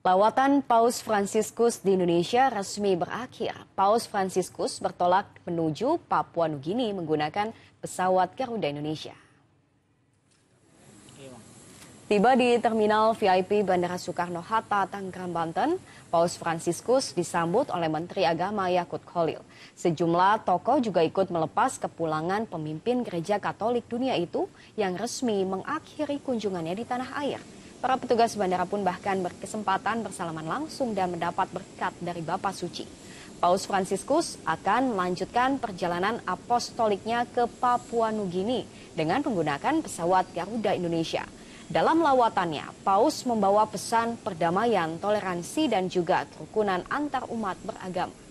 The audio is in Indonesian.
Lawatan Paus Fransiskus di Indonesia resmi berakhir. Paus Fransiskus bertolak menuju Papua Nugini menggunakan pesawat Garuda Indonesia. Tiba di terminal VIP Bandara Soekarno-Hatta, Tangerang, Banten, Paus Fransiskus disambut oleh Menteri Agama Yakut Kholil. Sejumlah tokoh juga ikut melepas kepulangan pemimpin gereja Katolik dunia itu yang resmi mengakhiri kunjungannya di tanah air. Para petugas bandara pun bahkan berkesempatan bersalaman langsung dan mendapat berkat dari Bapak Suci. Paus Fransiskus akan melanjutkan perjalanan apostoliknya ke Papua Nugini dengan menggunakan pesawat Garuda Indonesia. Dalam lawatannya, Paus membawa pesan perdamaian, toleransi, dan juga kerukunan antar umat beragama.